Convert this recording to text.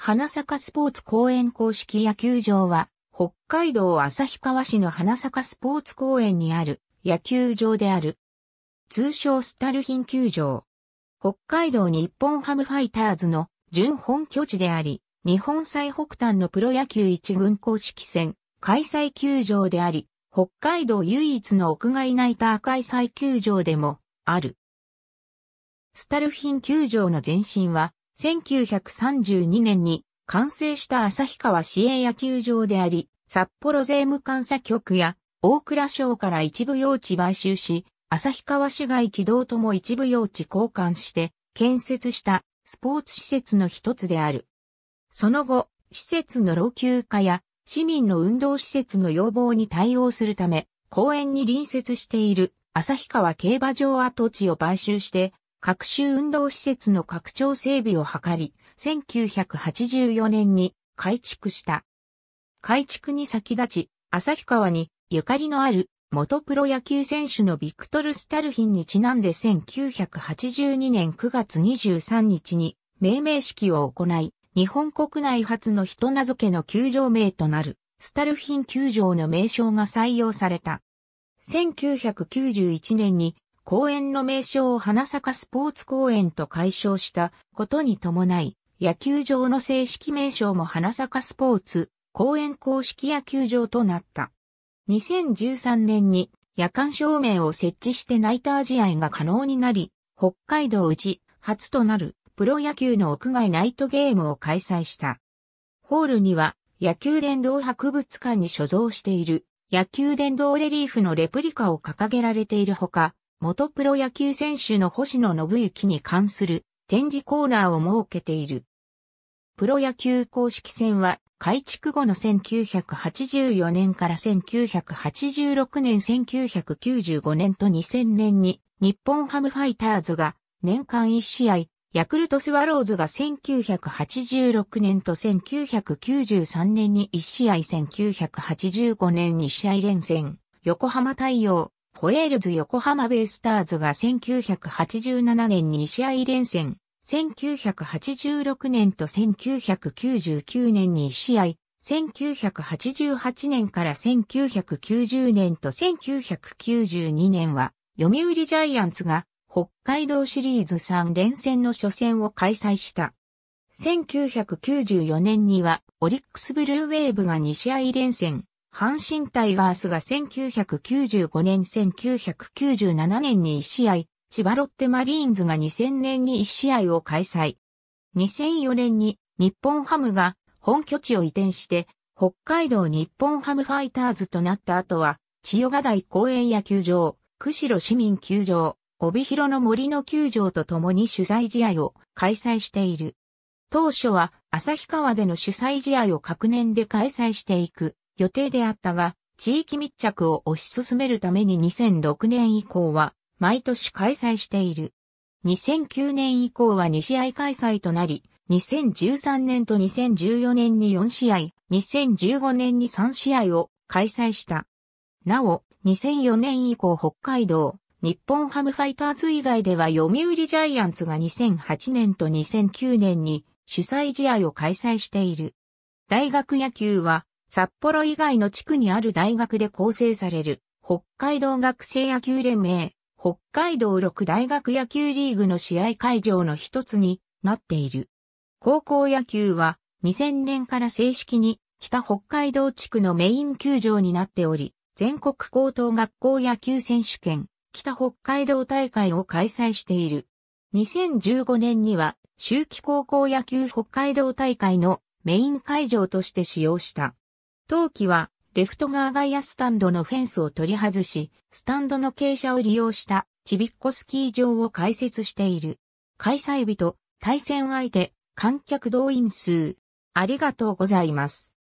花坂スポーツ公園公式野球場は、北海道旭川市の花坂スポーツ公園にある野球場である。通称スタルヒン球場。北海道日本ハムファイターズの準本拠地であり、日本最北端のプロ野球一軍公式戦開催球場であり、北海道唯一の屋外ナイター開催球場でもある。スタルヒン球場の前身は1932年に完成した旭川市営野球場であり、札幌税務監査局や大倉省から一部用地買収し、旭川市街軌道とも一部用地交換して建設したスポーツ施設の一つである。その後、施設の老朽化や市民の運動施設の要望に対応するため、公園に隣接している旭川競馬場跡地を買収して各州運動施設の拡張整備を図り、1984年に改築した。改築に先立ち、旭川にゆかりのある元プロ野球選手のビクトル・スタルヒンにちなんで1982年9月23日に命名式を行い、日本国内初の人名付けの球場名となるスタルヒン球場の名称が採用された。1991年に公園の名称を花坂スポーツ公園と解消したことに伴い、野球場の正式名称も花坂スポーツ公園公式野球場となった。2013年に夜間照明を設置してナイター試合が可能になり、北海道うち初となるプロ野球の屋外ナイトゲームを開催した。ホールには野球殿堂博物館に所蔵している野球殿堂レリーフのレプリカを掲げられているほか、元プロ野球選手の星野信之に関する展示コーナーを設けている。プロ野球公式戦は改築後の1984年から1986年1995年と2000年に日本ハムファイターズが年間1試合、ヤクルトスワローズが1986年と1993年に1試合1985年2試合連戦、横浜対応。ホエールズ横浜ベイスターズが1987年に2試合連戦、1986年と1999年に1試合、1988年から1990年と1992年は、読売ジャイアンツが北海道シリーズ3連戦の初戦を開催した。1994年にはオリックスブルーウェーブが2試合連戦、阪神タイガースが1995年1997年に1試合、千葉ロッテマリーンズが2000年に1試合を開催。2004年に日本ハムが本拠地を移転して北海道日本ハムファイターズとなった後は千代ヶ台公園野球場、釧路市民球場、帯広の森の球場と共に主催試合を開催している。当初は旭川での主催試合を各年で開催していく予定であったが、地域密着を推し進めるために2006年以降は毎年開催している。2009年以降は2試合開催となり、2013年と2014年に4試合、2015年に3試合を開催した。なお、2004年以降北海道、日本ハムファイターズ以外では読売ジャイアンツが2008年と2009年に主催試合を開催している。大学野球は札幌以外の地区にある大学で構成される、北海道学生野球連盟、北海道6大学野球リーグの試合会場の一つになっている。高校野球は2000年から正式に北北海道地区のメイン球場になっており、全国高等学校野球選手権、北北海道大会を開催している。2015年には、秋季高校野球北海道大会のメイン会場として使用した。冬季は、レフト側外野スタンドのフェンスを取り外し、スタンドの傾斜を利用したちびっこスキー場を開設している。開催日と対戦相手、観客動員数。ありがとうございます。